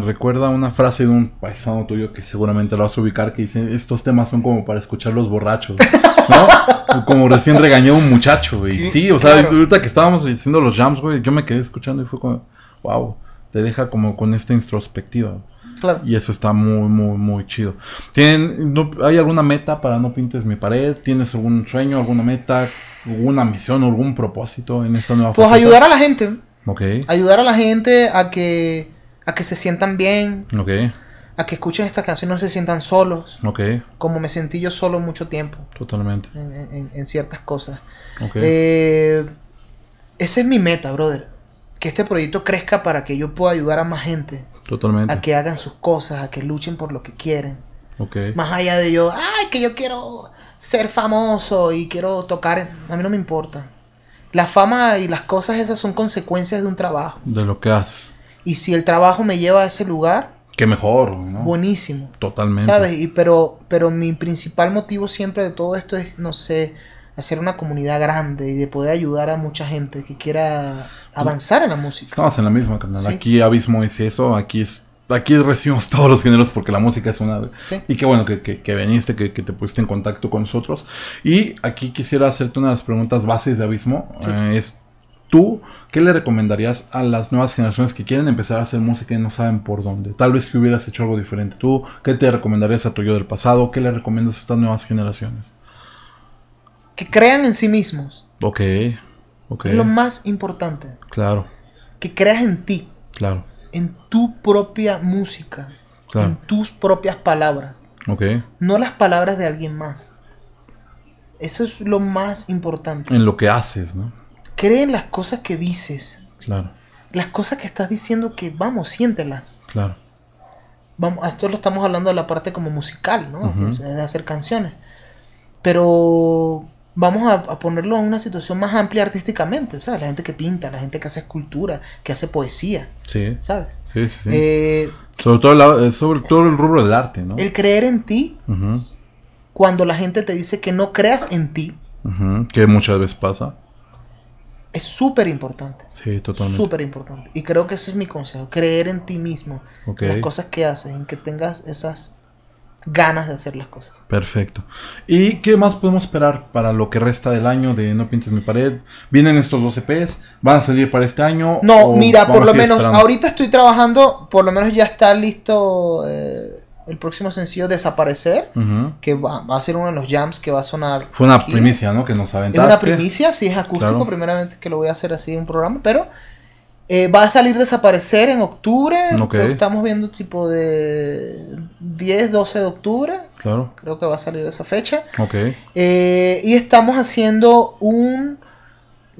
recuerda una frase de un paisano tuyo que seguramente lo vas a ubicar, que dice, estos temas son como para escuchar los borrachos, ¿no? como recién regañó un muchacho, y sí, o sea, ahorita que estábamos diciendo los jams, güey, yo me quedé escuchando y fue como, wow, te deja como con esta introspectiva. Claro. Y eso está muy, muy, muy chido. ¿Tienen, no, ¿Hay alguna meta para No Pintes Mi Pared? ¿Tienes algún sueño, alguna meta, alguna misión, algún propósito en esta nueva Pues ayudar a la gente Ayudar a la gente a que, a que se sientan bien. Okay. A que escuchen esta canción y no se sientan solos. Okay. Como me sentí yo solo mucho tiempo. Totalmente. En, ciertas cosas. Eh, esa es mi meta, brother. Que este proyecto crezca para que yo pueda ayudar a más gente. Totalmente. A que hagan sus cosas, a que luchen por lo que quieren. Más allá de yo, ay, que yo quiero ser famoso y quiero tocar. A mí no me importa. La fama y las cosas esas son consecuencias de un trabajo. De lo que haces. Y si el trabajo me lleva a ese lugar. Qué mejor, ¿no? Buenísimo. Totalmente. ¿Sabes? Y pero, pero mi principal motivo siempre de todo esto es, no sé, hacer una comunidad grande y de poder ayudar a mucha gente que quiera pues, avanzar en la música. Estamos en la misma, canal Aquí Abismo es eso, aquí es aquí recibimos todos los géneros porque la música es una. Sí. Y qué bueno que, que, que viniste, que, te pusiste en contacto con nosotros. Y aquí quisiera hacerte una de las preguntas bases de Abismo. Eh, es tú, ¿qué le recomendarías a las nuevas generaciones que quieren empezar a hacer música y no saben por dónde? Tal vez que hubieras hecho algo diferente tú. ¿Qué te recomendarías a tu yo del pasado? ¿Qué le recomiendas a estas nuevas generaciones? Que crean en sí mismos. Ok. okay. lo más importante. Claro. Que creas en ti. Claro en tu propia música, en tus propias palabras. No las palabras de alguien más. Eso es lo más importante. En lo que haces, ¿no? Cree en las cosas que dices. Claro. Las cosas que estás diciendo que, vamos, siéntelas. Claro. Vamos, esto lo estamos hablando de la parte como musical, ¿no? De hacer canciones. Pero vamos a, ponerlo en una situación más amplia artísticamente, ¿sabes? La gente que pinta, la gente que hace escultura, que hace poesía, sí. ¿sabes? Sí, sí, sí. Eh, sobre, todo eh, sobre todo el rubro del arte, ¿no? El creer en ti, cuando la gente te dice que no creas en ti, que muchas veces pasa. Es súper importante. Sí, totalmente. Súper importante. Y creo que ese es mi consejo, creer en ti mismo, en las cosas que haces, en que tengas esas ganas de hacer las cosas. Perfecto. ¿Y qué más podemos esperar para lo que resta del año de No Pintes Mi Pared? ¿Vienen estos 12 EPs? ¿Van a salir para este año? No, mira, por lo menos ahorita estoy trabajando, por lo menos ya está listo eh, el próximo sencillo Desaparecer, que va, a ser uno de los jams que va a sonar. Fue una primicia, ¿no? Que nos aventaste. Es una primicia, sí, es acústico, primeramente que lo voy a hacer así en un programa, pero eh, va a salir Desaparecer en octubre. Estamos viendo tipo de 10, 12 de octubre. Claro. Creo que va a salir esa fecha. Ok. Eh, y estamos haciendo un,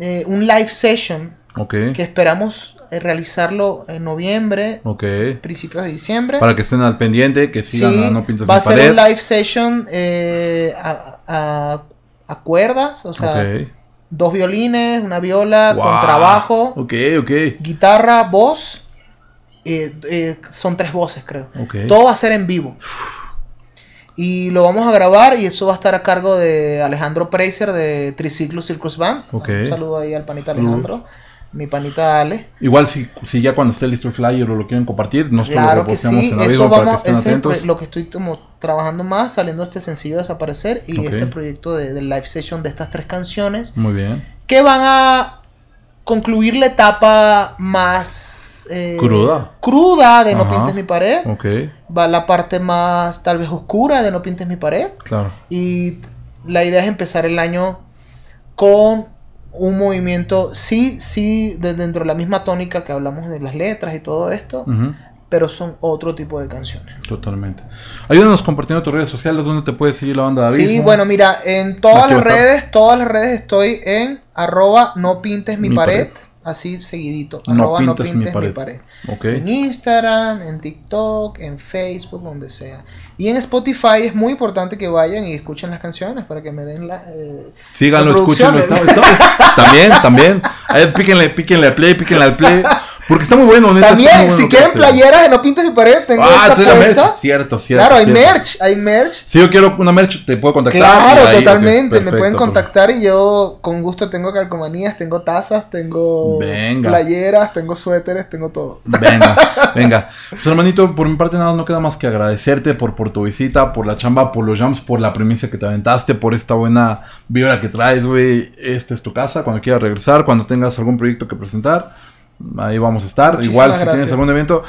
eh, un live session. Que esperamos realizarlo en noviembre, principios de diciembre. Para que estén al pendiente, que sigan Va a ser un live session a, a, cuerdas, o dos violines, una viola, con trabajo guitarra, voz. Eh, eh, son tres voces, creo. Todo va a ser en vivo. Y lo vamos a grabar y eso va a estar a cargo de Alejandro Preiser de Triciclo Circus Band. Un saludo ahí al panita Alejandro mi panita Ale. Igual si, si ya cuando esté listo el flyer o lo quieren compartir, nosotros lo reposteamos en la Eso para que estén lo que estoy como trabajando más, saliendo este sencillo Desaparecer y este proyecto de, live session de estas tres canciones. Muy bien. Que van a concluir la etapa más... Eh, cruda. Cruda de No pintes mi pared. Ok. Va la parte más tal vez oscura de No pintes mi pared. Claro. Y la idea es empezar el año con un movimiento, sí, sí, de dentro de la misma tónica que hablamos de las letras y todo esto, pero son otro tipo de canciones. Totalmente. Ayúdanos compartiendo tus redes sociales, donde te puede seguir la banda David. Sí, bueno, mira, en todas las redes, todas las redes estoy en arroba no pintes mi, pared así seguidito. No no pintes mi pared. En Instagram, en TikTok, en Facebook, donde sea. Y en Spotify es muy importante que vayan y escuchen las canciones para que me den la. Eh, Síganlo, escúchenlo. también, también. píquenle, píquenle al play, píquenle al play. Porque está muy bueno, neta. También, si quieren playeras, No Pintes mi Pared, tengo ah, esta Merch. Cierto, cierto. Claro, hay merch, hay merch. Si yo quiero una merch, te puedo contactar. Claro, totalmente. me pueden contactar y yo con gusto tengo calcomanías, tengo tazas, tengo playeras, tengo suéteres, tengo todo. Venga, venga. Pues hermanito, por mi parte nada, no queda más que agradecerte por, por tu visita, por la chamba, por los jams, por la premisa que te aventaste, por esta buena vibra que traes, güey. Esta es tu casa, cuando quieras regresar, cuando tengas algún proyecto que presentar ahí vamos a estar. Igual si tienes algún evento.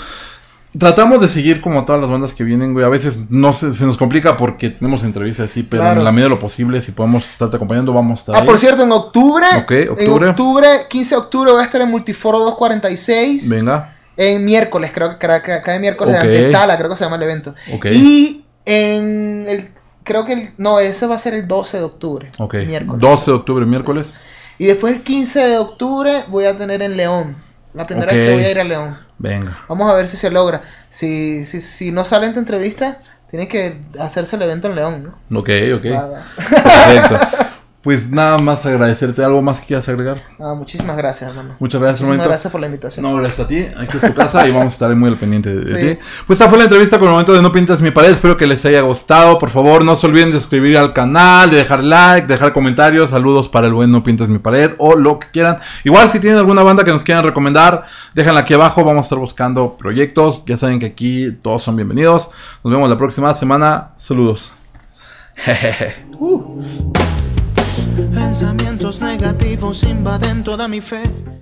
Tratamos de seguir como todas las bandas que vienen, güey. A veces no se, nos complica porque tenemos entrevistas así, pero en la medida de lo posible, si podemos estarte acompañando, vamos a estar. Ah, por cierto, en octubre, octubre. En octubre, 15 de octubre, voy a estar en Multiforo 246. Venga. En miércoles, creo que cada miércoles de sala, creo que se llama el evento. Y en el. Creo que No, ese va a ser el 12 de octubre. Ok. Miércoles. 12 de octubre, miércoles. Y después el 15 de octubre voy a tener en León. La primera vez que voy a ir a León. Venga. Vamos a ver si se logra. Si, si, si no sale en tu entrevista, tiene que hacerse el evento en León, ¿no? Ok, ok. Ah, Perfecto. pues nada más agradecerte. ¿Algo más que quieras agregar? Ah, muchísimas gracias, hermano. Muchas gracias, hermano. gracias por la invitación. No, gracias a ti. Aquí es tu casa y vamos a estar muy al pendiente de, ti. Pues esta fue la entrevista con el momento de No Pintas Mi Pared. Espero que les haya gustado. Por favor, no se olviden de suscribir al canal, de dejar like, de dejar comentarios. Saludos para el buen No Pintas Mi Pared o lo que quieran. Igual, si tienen alguna banda que nos quieran recomendar, déjenla aquí abajo. Vamos a estar buscando proyectos. Ya saben que aquí todos son bienvenidos. Nos vemos la próxima semana. Saludos. Pensamientos negativos invaden toda mi fe.